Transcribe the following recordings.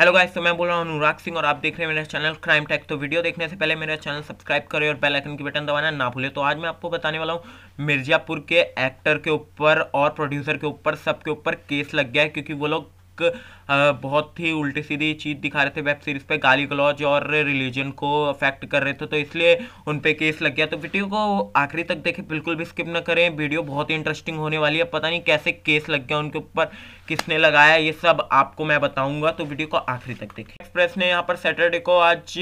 hello guys तो मैं बोल रहा हूँ अनुराग सिंह और आप देख रहे हैं मेरा चैनल क्राइम टैक तो वीडियो देखने से पहले मेरा चैनल सब्सक्राइब करें और बेल आइकन की बटन दबाना ना भूले तो आज मैं आपको बताने वाला हूँ मिर्जापुर के एक्टर के ऊपर और प्रोड्यूसर के ऊपर सबके ऊपर केस लग गया है क्योंकि वो लोग बहुत ही उल्टी सीधी चीज़ दिखा रहे थे वेब सीरीज़ पे गाली गलौज और रिलीजन को अफेक्ट कर रहे थे तो इसलिए उन पर केस लग गया तो वीडियो को आखिरी तक देखें बिल्कुल भी स्किप ना करें वीडियो बहुत ही इंटरेस्टिंग होने वाली है पता नहीं कैसे केस लग गया उनके ऊपर किसने लगाया ये सब आपको मैं बताऊंगा तो वीडियो को आखिरी तक देखें एक्सप्रेस ने यहाँ पर सैटरडे को आज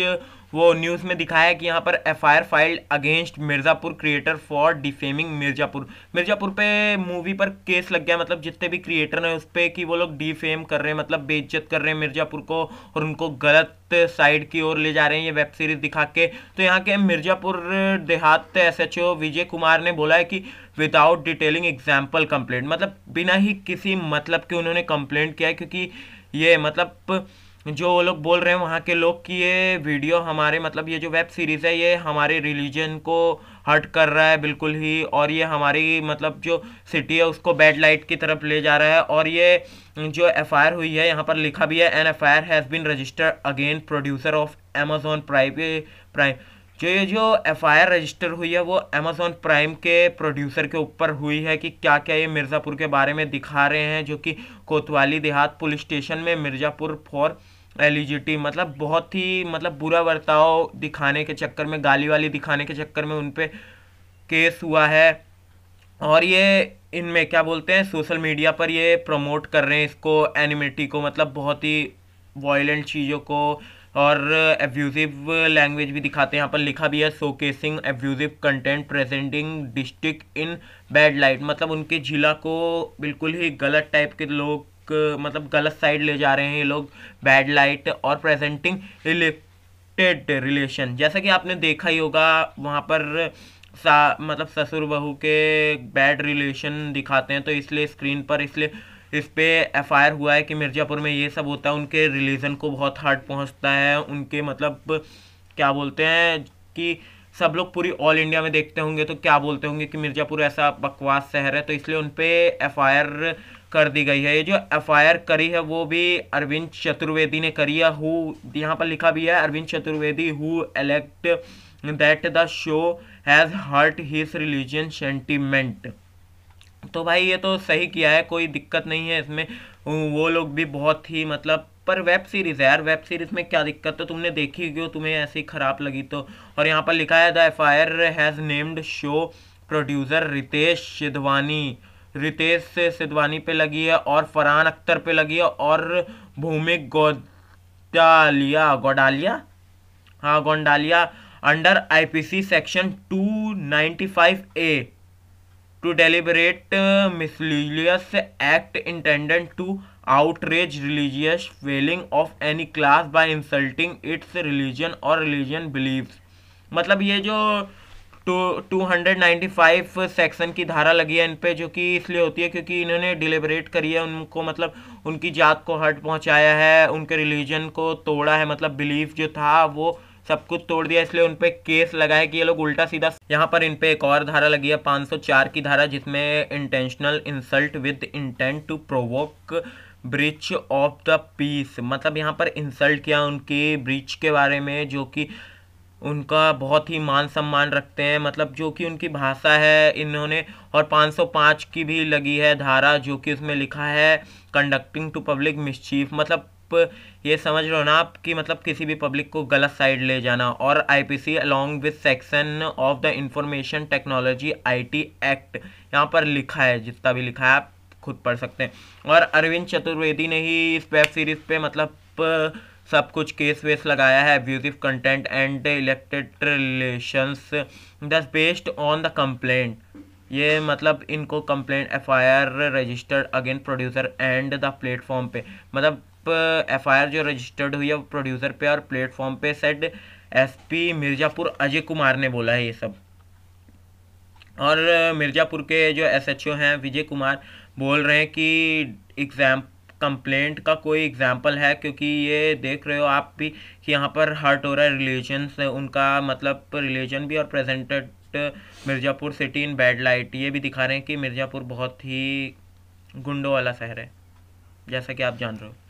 वो न्यूज़ में दिखाया कि यहाँ पर F R filed against Mirzapur creator for defaming Mirzapur Mirzapur पे मूवी पर केस लग गया मतलब जितने भी क्रिएटर हैं उस पर कि वो लोग डिफेम कर रहे हैं मतलब बेइज्जत कर रहे हैं मिर्ज़ापुर को और उनको गलत साइड की ओर ले जा रहे हैं ये वेब सीरीज़ दिखा के तो यहाँ के मिर्ज़ापुर देहात एस विजय कुमार ने बोला है कि विदाउट डिटेलिंग एग्जाम्पल कंप्लेंट मतलब बिना ही किसी मतलब के उन्होंने कंप्लेंट किया है क्योंकि ये मतलब जो वो लोग बोल रहे हैं वहाँ के लोग कि ये वीडियो हमारे मतलब ये जो वेब सीरीज़ है ये हमारे रिलीजन को हर्ट कर रहा है बिल्कुल ही और ये हमारी मतलब जो सिटी है उसको बैड लाइट की तरफ ले जा रहा है और ये जो एफ हुई है यहाँ पर लिखा भी है an F I R has been registered again producer of Amazon Prime Prime जो ये जो एफ रजिस्टर हुई है वो अमेज़ोन प्राइम के प्रोड्यूसर के ऊपर हुई है कि क्या क्या ये मिर्ज़ापुर के बारे में दिखा रहे हैं जो कि कोतवाली देहात पुलिस स्टेशन में मिर्ज़ापुर फॉर एलिजिटी e मतलब बहुत ही मतलब बुरा बर्ताव दिखाने के चक्कर में गाली वाली दिखाने के चक्कर में उन पर केस हुआ है और ये इनमें क्या बोलते हैं सोशल मीडिया पर ये प्रमोट कर रहे हैं इसको एनिमिटी को मतलब बहुत ही वायलेंट चीज़ों को और एब्यूजिव लैंग्वेज भी दिखाते हैं यहाँ पर लिखा भी है causing abusive content presenting district in bad light मतलब उनके जिला को बिल्कुल ही गलत टाइप के लोग मतलब गलत साइड ले जा रहे हैं ये लोग बैड लाइट और प्रेजेंटिंग रिलेटेड रिलेशन जैसा कि आपने देखा ही होगा वहाँ पर सा मतलब ससुर बहू के बैड रिलेशन दिखाते हैं तो इसलिए स्क्रीन पर इसलिए इस पर एफ हुआ है कि मिर्ज़ापुर में ये सब होता है उनके रिलीजन को बहुत हार्ड पहुंचता है उनके मतलब क्या बोलते हैं कि सब लोग पूरी ऑल इंडिया में देखते होंगे तो क्या बोलते होंगे कि मिर्ज़ापुर ऐसा बकवास शहर है तो इसलिए उन पर एफ कर दी गई है ये जो एफ करी है वो भी अरविंद चतुर्वेदी ने करी है हु यहाँ पर लिखा भी है Arvind Chaturvedi who alleged that the show has hurt his religion sentiment तो भाई ये तो सही किया है कोई दिक्कत नहीं है इसमें हम्म, वो लोग भी बहुत ही मतलब पर वेब सीरीज़ है यार वेब सीरीज़ में क्या दिक्कत तो तुमने देखी क्यों तुम्हें ऐसी ख़राब लगी तो और यहाँ पर लिखा है the F I has named show producer Ritesh Sidhwani Ritesh से सिद्धवानी पे लगी है और फरहान अख्तर पे लगी है और भूमिक गोडालिया गोडालिया हाँ Gondalia under IPC section 295 A to deliberate malicious act intended to outrage religious feeling of any class by insulting its religion और रिलीजन बिलीव्स मतलब ये जो two two hundred ninety five section की धारा लगी है इन पे जो कि इसलिए होती है क्योंकि इन्होंने डिलीबरेट करी है उनको मतलब उनकी जात को हर्ट पहुंचाया है उनके रिलीजन को तोड़ा है मतलब बिलीफ जो था वो सब कुछ तोड़ दिया इसलिए उन पर केस लगा है कि ये लोग उल्टा सीधा यहाँ पर इनपे एक और धारा लगी है 504 की धारा जिसमें intentional insult with intent to provoke breach of the peace मतलब यहाँ पर इंसल्ट किया उनके ब्रिच के बारे में जो कि उनका बहुत ही मान सम्मान रखते हैं मतलब जो कि उनकी भाषा है इन्होंने और 505 की भी लगी है धारा जो कि उसमें लिखा है कंडक्टिंग टू पब्लिक मिसचीफ मतलब आप ये समझ लो ना आप कि मतलब किसी भी पब्लिक को गलत साइड ले जाना और IPC along with section of the information technology IT act यहाँ पर लिखा है जितना भी लिखा है आप खुद पढ़ सकते हैं और अरविंद चतुर्वेदी ने ही इस वेब सीरीज पे मतलब सब कुछ केस वेस लगाया है abusive content and elected relations thus based on the complaint ये मतलब इनको complaint F I R registered again producer and the platform पे मतलब एफआईआर जो रजिस्टर्ड हुई है वो प्रोड्यूसर पे और प्लेटफॉर्म पे सेड एसपी मिर्ज़ापुर अजय कुमार ने बोला है ये सब और मिर्ज़ापुर के जो एसएचओ हैं विजय कुमार बोल रहे हैं कि एग्ज़ाम कंप्लेंट का कोई एग्जाम्पल है क्योंकि ये देख रहे हो आप भी कि यहाँ पर हर्ट हो रहा है रिलीजन से उनका मतलब रिलीजन भी और presented Mirzapur city in bad light ये भी दिखा रहे हैं कि मिर्ज़ापुर बहुत ही गुंडों वाला शहर है जैसा कि आप जान रहे हो